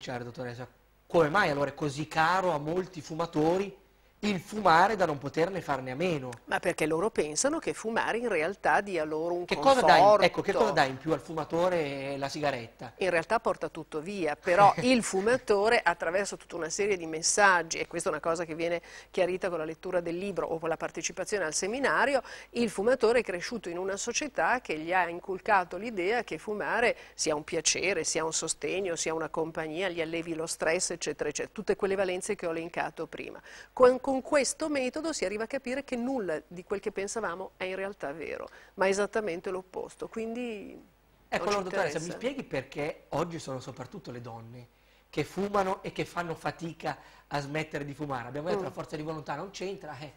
Certo, dottoressa, cioè, come mai allora è così caro a molti fumatori il fumare da non poterne farne a meno. Ma perché loro pensano che fumare in realtà dia loro un che conforto. Cosa in, ecco, che cosa dà in più al fumatore la sigaretta? In realtà porta tutto via, però il fumatore attraverso tutta una serie di messaggi, e questa è una cosa che viene chiarita con la lettura del libro o con la partecipazione al seminario, il fumatore è cresciuto in una società che gli ha inculcato l'idea che fumare sia un piacere, sia un sostegno, sia una compagnia, gli allevi lo stress, eccetera, eccetera, tutte quelle valenze che ho elencato prima. Con con questo metodo si arriva a capire che nulla di quel che pensavamo è in realtà vero, ma è esattamente l'opposto. Quindi Ecco, allora, dottoressa, mi spieghi perché oggi sono soprattutto le donne che fumano e che fanno fatica a smettere di fumare? Abbiamo detto mm. la forza di volontà non c'entra, eh.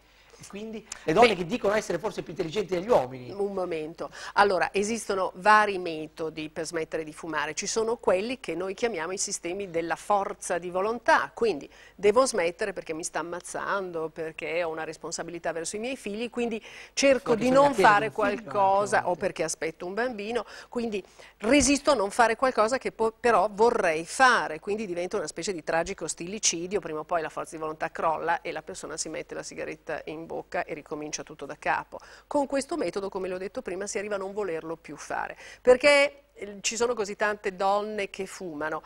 Quindi le donne Beh, che dicono essere forse più intelligenti degli uomini. Un momento. Allora, esistono vari metodi per smettere di fumare. Ci sono quelli che noi chiamiamo i sistemi della forza di volontà. Quindi devo smettere perché mi sta ammazzando, perché ho una responsabilità verso i miei figli, quindi cerco di non fare qualcosa o perché aspetto un bambino. Quindi resisto a non fare qualcosa che però vorrei fare. Quindi diventa una specie di tragico stilicidio. Prima o poi la forza di volontà crolla e la persona si mette la sigaretta in bocca bocca e ricomincia tutto da capo. Con questo metodo, come l'ho detto prima, si arriva a non volerlo più fare, perché eh, ci sono così tante donne che fumano.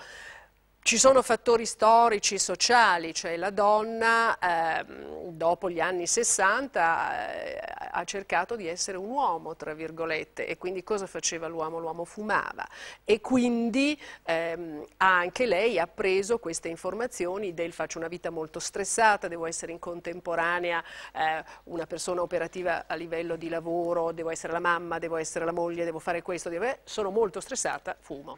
Ci sono fattori storici, sociali, cioè la donna eh, dopo gli anni 60 eh, ha cercato di essere un uomo, tra virgolette, e quindi cosa faceva l'uomo? L'uomo fumava e quindi ehm, anche lei ha preso queste informazioni del faccio una vita molto stressata, devo essere in contemporanea eh, una persona operativa a livello di lavoro, devo essere la mamma, devo essere la moglie, devo fare questo, devo... sono molto stressata, fumo.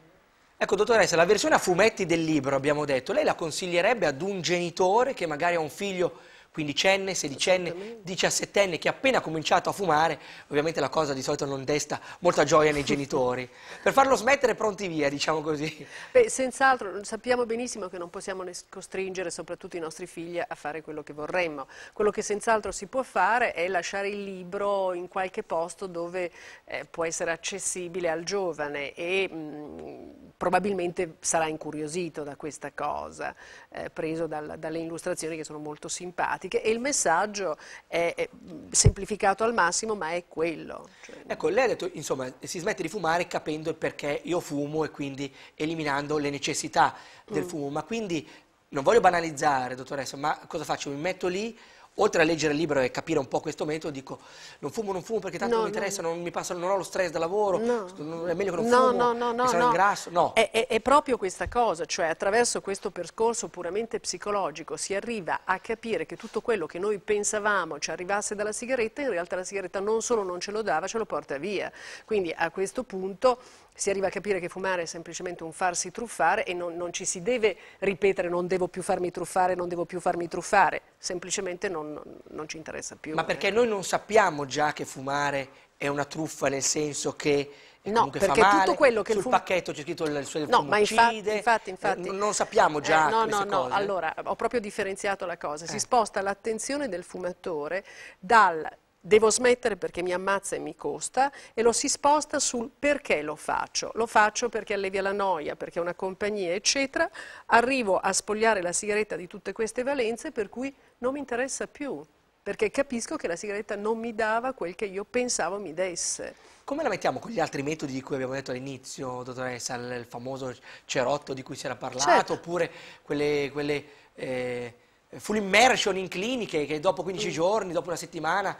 Ecco, dottoressa, la versione a fumetti del libro, abbiamo detto, lei la consiglierebbe ad un genitore che magari ha un figlio quindicenne, sedicenne, diciassettenne che ha appena cominciato a fumare? Ovviamente la cosa di solito non desta molta gioia nei genitori. per farlo smettere pronti via, diciamo così. Beh, senz'altro sappiamo benissimo che non possiamo costringere soprattutto i nostri figli a fare quello che vorremmo. Quello che senz'altro si può fare è lasciare il libro in qualche posto dove eh, può essere accessibile al giovane e... Mh, mm, probabilmente sarà incuriosito da questa cosa, eh, preso dal, dalle illustrazioni che sono molto simpatiche e il messaggio è, è semplificato al massimo ma è quello. Cioè... Ecco, lei ha detto, insomma, si smette di fumare capendo il perché io fumo e quindi eliminando le necessità del mm. fumo, ma quindi non voglio banalizzare, dottoressa, ma cosa faccio? Mi metto lì oltre a leggere il libro e capire un po' questo metodo, dico non fumo, non fumo perché tanto no, non mi interessa, no. non mi passa, non ho lo stress da lavoro, no. è meglio che non no, fumo, no, no, no, no. ingrasso. No, è, è, è proprio questa cosa, cioè attraverso questo percorso puramente psicologico si arriva a capire che tutto quello che noi pensavamo ci arrivasse dalla sigaretta, in realtà la sigaretta non solo non ce lo dava, ce lo porta via. Quindi a questo punto si arriva a capire che fumare è semplicemente un farsi truffare e non, non ci si deve ripetere non devo più farmi truffare, non devo più farmi truffare, semplicemente non non, non ci interessa più. Ma perché eh. noi non sappiamo già che fumare è una truffa nel senso che No, perché male, tutto quello che sul il pacchetto c'è scritto il suo no, ma infatti, infatti, infatti eh, non sappiamo già eh, no, no, no, allora ho proprio differenziato la cosa, eh. si sposta l'attenzione del fumatore dal devo smettere perché mi ammazza e mi costa e lo si sposta sul perché lo faccio. Lo faccio perché allevia la noia, perché è una compagnia, eccetera. Arrivo a spogliare la sigaretta di tutte queste valenze per cui non mi interessa più, perché capisco che la sigaretta non mi dava quel che io pensavo mi desse. Come la mettiamo con gli altri metodi di cui abbiamo detto all'inizio, dottoressa, il famoso cerotto di cui si era parlato, certo. oppure quelle... quelle eh full immersion in cliniche che dopo 15 giorni, dopo una settimana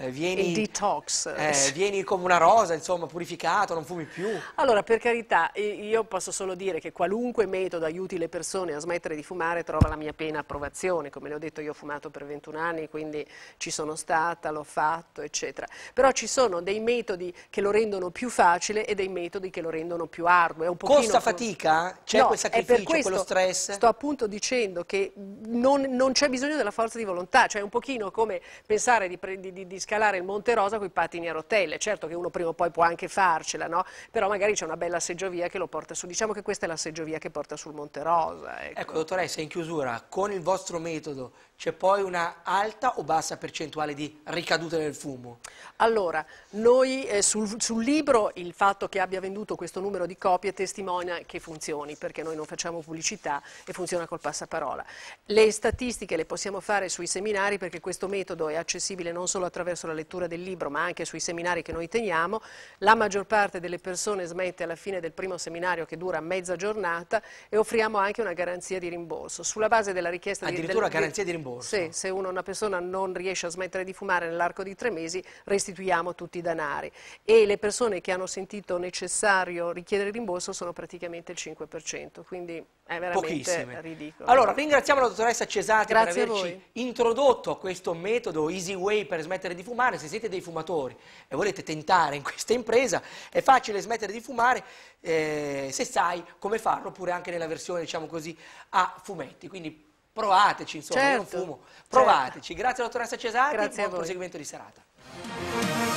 eh, vieni, detox. Eh, vieni come una rosa, insomma, purificato, non fumi più. Allora, per carità, io posso solo dire che qualunque metodo aiuti le persone a smettere di fumare trova la mia piena approvazione. Come le ho detto, io ho fumato per 21 anni, quindi ci sono stata, l'ho fatto, eccetera. Però ci sono dei metodi che lo rendono più facile e dei metodi che lo rendono più arduo. È un pochino... Costa fatica? C'è no, quel sacrificio, questo, quello stress? Sto appunto dicendo che non, non c'è bisogno della forza di volontà, cioè è un pochino come pensare di, di, di, di scalare il Monte Rosa con i patini a rotelle. Certo che uno prima o poi può anche farcela, no? però magari c'è una bella seggiovia che lo porta su. Diciamo che questa è la seggiovia che porta sul Monte Rosa. Ecco, ecco dottoressa, in chiusura, con il vostro metodo c'è poi una alta o bassa percentuale di ricadute del fumo? Allora, noi eh, sul, sul libro il fatto che abbia venduto questo numero di copie testimonia che funzioni, perché noi non facciamo pubblicità e funziona col passaparola. Le statistiche le possiamo fare sui seminari perché questo metodo è accessibile non solo attraverso attraverso la lettura del libro, ma anche sui seminari che noi teniamo, la maggior parte delle persone smette alla fine del primo seminario che dura mezza giornata e offriamo anche una garanzia di rimborso. Sulla base della richiesta Addirittura di, Addirittura garanzia di rimborso? Sì, se uno, una persona non riesce a smettere di fumare nell'arco di tre mesi restituiamo tutti i danari e le persone che hanno sentito necessario richiedere rimborso sono praticamente il 5%, quindi è veramente Pochissime. ridicolo. Allora ringraziamo la dottoressa Cesati Grazie per averci introdotto questo metodo Easy Way per smettere di di fumare, se siete dei fumatori e volete tentare in questa impresa, è facile smettere di fumare eh, se sai come farlo, oppure anche nella versione, diciamo così, a fumetti. Quindi provateci, insomma, certo, io non certo, fumo, provateci. Certo. Grazie dottoressa Cesari, grazie buon proseguimento di serata.